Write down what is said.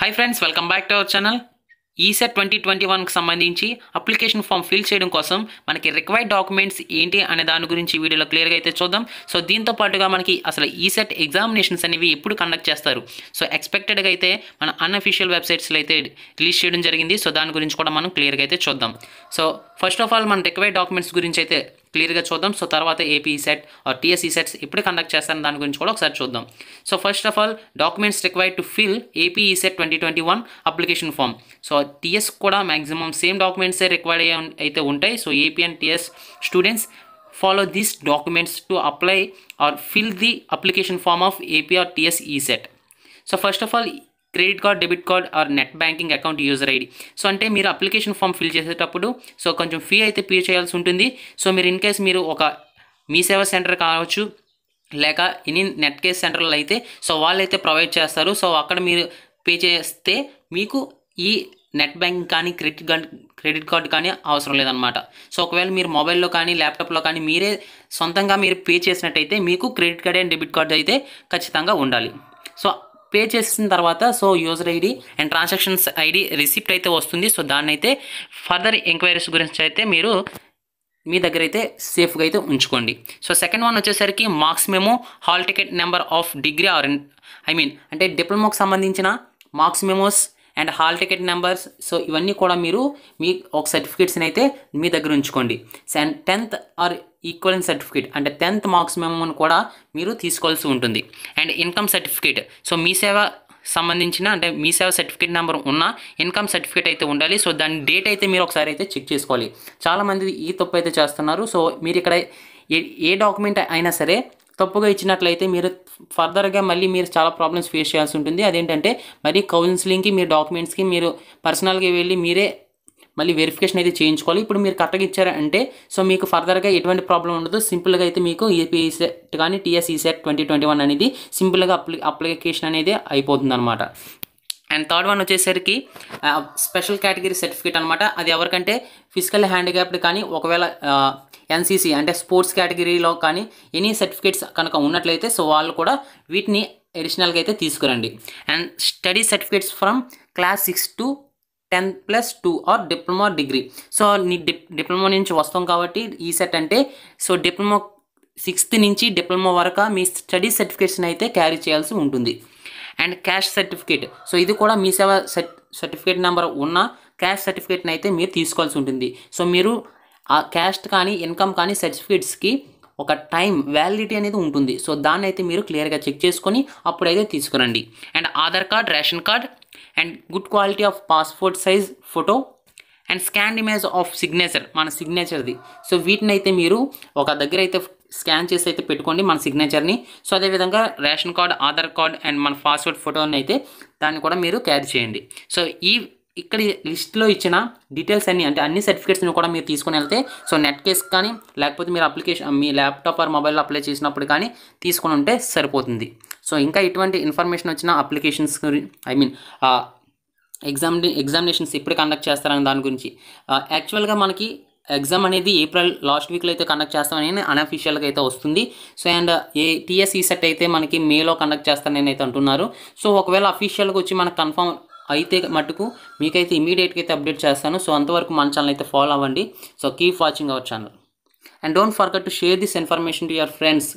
hi friends welcome back to our channel ECET twenty twenty వన్కి సంబంధించి application form fill చేయడం కోసం మనకి రిక్వైర్డ్ డాక్యుమెంట్స్ ఏంటి అనే దాని గురించి వీడియోలో క్లియర్గా అయితే చూద్దాం సో దీంతో పాటుగా మనకి అసలు ఈసెట్ ఎగ్జామినేషన్స్ అనేవి ఎప్పుడు కండక్ట్ చేస్తారు సో ఎక్స్పెక్టెడ్గా అయితే మన అన్అఫీషియల్ వెబ్సైట్స్లో అయితే రిలీజ్ చేయడం జరిగింది సో దాని గురించి కూడా మనం క్లియర్గా అయితే చూద్దాం సో ఫస్ట్ ఆఫ్ ఆల్ మన రిక్వైర్డ్ డాక్యుమెంట్స్ గురించి అయితే క్లియర్గా చూద్దాం సో తర్వాత AP CET or TSE CETs ఎప్పుడు కండక్ట్ చేస్తారని దాని గురించి కూడా ఒకసారి చూద్దాం so first of all documents require to fill AP CET twenty twenty one application form so TS కూడా మ్యాక్సిమం సేమ్ డాక్యుమెంట్సే రిక్వైర్డ్ అయితే ఉంటాయి so AP and TS students these documents to apply or fill the application form of of APR e TS CET e so first of all credit card debit card or net banking account user ID so అంటే మీరు application form fill చేసేటప్పుడు so కొంచెం fee అయితే pay చేయాల్సి ఉంటుంది so మీరు in case మీరు ఒక మీ సేవా సెంటర్ కావచ్చు లేక ఎనీ నెట్ కేస్ సెంటర్లు అయితే సో వాళ్ళైతే ప్రొవైడ్ చేస్తారు సో అక్కడ మీరు పే చేస్తే మీకు ఈ నెట్ బ్యాంకింగ్ కానీ క్రెడిట్ కార్డ్ క్రెడిట్ కార్డ్ కానీ అవసరం లేదనమాట సో ఒకవేళ మీరు మొబైల్లో కానీ ల్యాప్టాప్లో కానీ మీరే సొంతంగా మీరు పే చేసినట్టయితే మీకు credit card and debit card అయితే ఖచ్చితంగా ఉండాలి సో పే చేసిన తర్వాత so user ID and transactions ID receipt అయితే వస్తుంది సో దాన్ని అయితే ఫర్దర్ ఎంక్వైరీస్ గురించి అయితే మీరు మీ దగ్గర అయితే సేఫ్గా అయితే ఉంచుకోండి సో సెకండ్ వన్ వచ్చేసరికి మార్క్స్ మేము hall ticket number of degree or I mean అంటే డిప్లొమాకు సంబంధించిన marks memos and hall ticket numbers so ఇవన్నీ కూడా మీరు మీ ఒక సర్టిఫికేట్స్ని అయితే మీ దగ్గర ఉంచుకోండి and tenth or equivalence certificate అంటే టెన్త్ మార్క్స్ మెమోని కూడా మీరు తీసుకోవాల్సి ఉంటుంది and income certificate so MeeSeva సంబంధించిన అంటే మీ సేవ సర్టిఫికేట్ నెంబర్ ఉన్న ఇన్కమ్ సర్టిఫికేట్ అయితే ఉండాలి సో దాని డేట్ అయితే మీరు ఒకసారి అయితే చెక్ చేసుకోవాలి చాలామంది ఈ తప్పు అయితే చేస్తున్నారు సో మీరు ఇక్కడ ఏ ఏ డాక్యుమెంట్ అయినా సరే తప్పుగా ఇచ్చినట్లయితే మీరు ఫర్దర్గా మళ్ళీ మీరు చాలా ప్రాబ్లమ్స్ ఫేస్ చేయాల్సి ఉంటుంది అదేంటంటే మరి కౌన్సిలింగ్కి మీ డాక్యుమెంట్స్కి మీరు పర్సనల్గా వెళ్ళి మీరే మళ్ళీ వెరిఫికేషన్ అయితే చేయించుకోవాలి ఇప్పుడు మీరు కరెక్ట్గా ఇచ్చారంటే సో మీకు ఫర్దర్గా ఎటువంటి ప్రాబ్లం ఉండదు సింపుల్గా అయితే మీకు ఏపీ సెట్ e కానీ TSE CET twenty twenty one అనేది సింపుల్గా అప్లి అప్లికేషన్ అనేది అయిపోతుంది అనమాట అండ్ థర్డ్ వన్ వచ్చేసరికి స్పెషల్ కేటగిరీ సర్టిఫికేట్ అనమాట అది ఎవరికంటే ఫిజికల్ హ్యాండిక్యాప్డ్ కానీ ఒకవేళ ఎన్సీసీ అంటే స్పోర్ట్స్ కేటగిరీలో కానీ ఎనీ సర్టిఫికేట్స్ కనుక ఉన్నట్లయితే సో వాళ్ళు కూడా వీటిని అడిషనల్గా అయితే తీసుకురండి and study certificates from class six to ten plus two or diploma degree so నీ డిప్లొమా నుంచి వస్తాం కాబట్టి ఈ సెట్ అంటే సో డిప్లొమా సిక్స్త్ నుంచి డిప్లొమా వరకు మీ స్టడీ సర్టిఫికేషన్ అయితే క్యారీ చేయాల్సి ఉంటుంది అండ్ క్యాష్ సర్టిఫికేట్ సో ఇది కూడా మీ సేవ సర్టిఫికేట్ నెంబర్ ఉన్న క్యాష్ సర్టిఫికేట్ని అయితే మీరు తీసుకోవాల్సి ఉంటుంది సో మీరు ఆ క్యాస్ట్ కానీ ఇన్కమ్ కానీ సర్టిఫికేట్స్కి ఒక టైం వ్యాలిడిటీ అనేది ఉంటుంది సో దాన్ని అయితే మీరు క్లియర్గా చెక్ చేసుకొని అప్పుడైతే తీసుకురండి and Aadhaar card ration card and good quality of passport size photo and scan image of signature మన సిగ్నేచర్ది సో వీటిని అయితే మీరు ఒక దగ్గర అయితే స్కాన్ చేసి అయితే పెట్టుకోండి మన సిగ్నేచర్ని సో అదేవిధంగా ration card Aadhaar card and మన పాస్వర్డ్ ఫోటోని అయితే దాన్ని కూడా మీరు క్యారీ చేయండి సో ఈ ఇక్కడ లిస్ట్లో ఇచ్చిన డీటెయిల్స్ అన్ని అంటే అన్ని సర్టిఫికేట్స్ని కూడా మీరు తీసుకుని వెళ్తే సో నెట్ కేస్ కానీ లేకపోతే మీరు అప్లికేషన్ మీ ల్యాప్టాప్ ఆర్ మొబైల్లో అప్లై చేసినప్పుడు కానీ తీసుకుని ఉంటే సరిపోతుంది సో ఇంకా ఇటువంటి ఇన్ఫర్మేషన్ వచ్చిన applications I mean exam examinations ఎప్పుడు కండక్ట్ చేస్తారని దాని గురించి యాక్చువల్గా మనకి ఎగ్జామ్ అనేది ఏప్రిల్ లాస్ట్ వీక్లో అయితే కండక్ట్ చేస్తామని అన్అఫీషియల్గా అయితే వస్తుంది సో అండ్ ఏ టీఎస్ఈ సెట్ e అయితే మనకి మేలో కండక్ట్ చేస్తానని అయితే అంటున్నారు సో ఒకవేళ అఫీషియల్గా వచ్చి మనకు కన్ఫర్మ్ అయితే మటుకు మీకైతే ఇమీడియట్గా అయితే అప్డేట్ చేస్తాను సో అంతవరకు మన ఛానల్ అయితే ఫాలో అవ్వండి so keep watching our channel and don't forget to share this information to your friends